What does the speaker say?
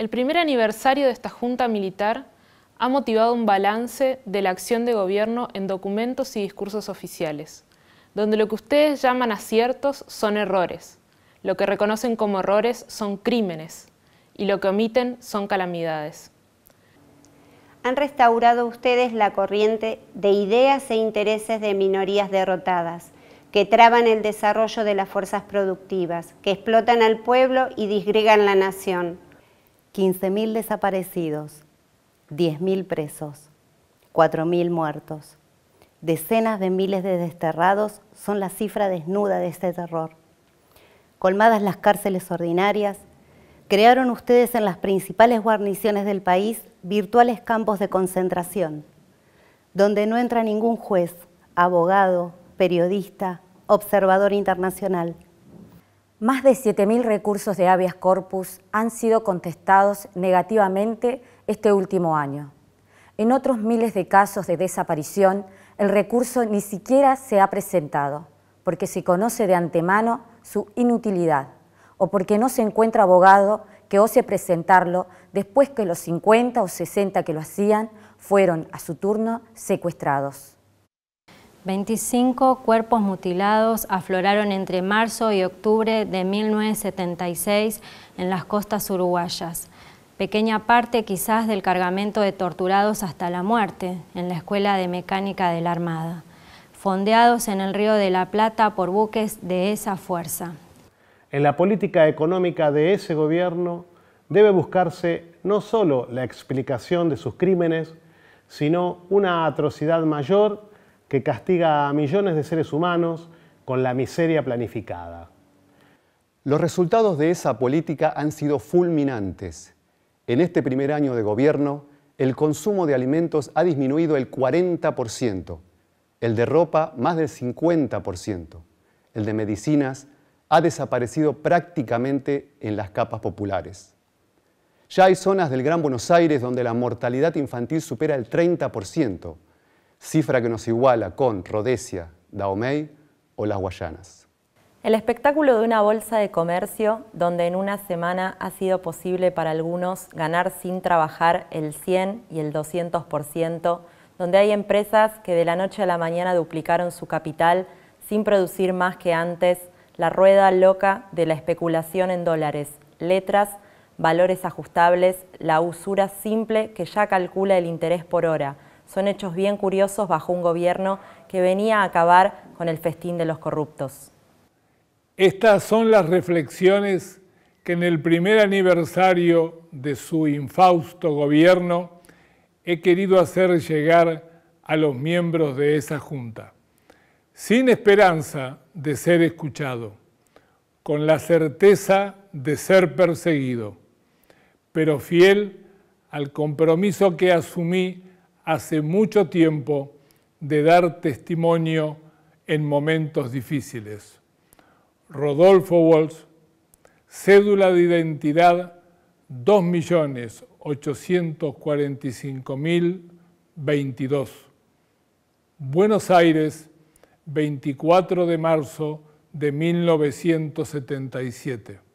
El primer aniversario de esta Junta Militar ha motivado un balance de la acción de gobierno en documentos y discursos oficiales, donde lo que ustedes llaman aciertos son errores, lo que reconocen como errores son crímenes y lo que omiten son calamidades. Han restaurado ustedes la corriente de ideas e intereses de minorías derrotadas, que traban el desarrollo de las fuerzas productivas, que explotan al pueblo y disgregan la nación 15.000 desaparecidos, 10.000 presos, 4.000 muertos. Decenas de miles de desterrados son la cifra desnuda de este terror. Colmadas las cárceles ordinarias, crearon ustedes en las principales guarniciones del país virtuales campos de concentración, donde no entra ningún juez, abogado, periodista, observador internacional. Más de 7.000 recursos de habeas corpus han sido contestados negativamente este último año. En otros miles de casos de desaparición, el recurso ni siquiera se ha presentado, porque se conoce de antemano su inutilidad o porque no se encuentra abogado que ose presentarlo después que los 50 o 60 que lo hacían fueron, a su turno, secuestrados. 25 cuerpos mutilados afloraron entre marzo y octubre de 1976 en las costas uruguayas, pequeña parte quizás del cargamento de torturados hasta la muerte en la Escuela de Mecánica de la Armada, fondeados en el Río de la Plata por buques de esa fuerza. En la política económica de ese gobierno debe buscarse no solo la explicación de sus crímenes, sino una atrocidad mayor que castiga a millones de seres humanos con la miseria planificada. Los resultados de esa política han sido fulminantes. En este primer año de gobierno, el consumo de alimentos ha disminuido el 40%, el de ropa más del 50%, el de medicinas ha desaparecido prácticamente en las capas populares. Ya hay zonas del Gran Buenos Aires donde la mortalidad infantil supera el 30%, cifra que nos iguala con Rhodesia, Dahomey o las Guayanas. El espectáculo de una bolsa de comercio donde en una semana ha sido posible para algunos ganar sin trabajar el 100 y el 200%, donde hay empresas que de la noche a la mañana duplicaron su capital sin producir más que antes, la rueda loca de la especulación en dólares, letras, valores ajustables, la usura simple que ya calcula el interés por hora, son hechos bien curiosos bajo un gobierno que venía a acabar con el festín de los corruptos. Estas son las reflexiones que en el primer aniversario de su infausto gobierno he querido hacer llegar a los miembros de esa junta, sin esperanza de ser escuchado, con la certeza de ser perseguido, pero fiel al compromiso que asumí hace mucho tiempo de dar testimonio en momentos difíciles. Rodolfo Walsh, cédula de identidad 2.845.022. Buenos Aires, 24 de marzo de 1977.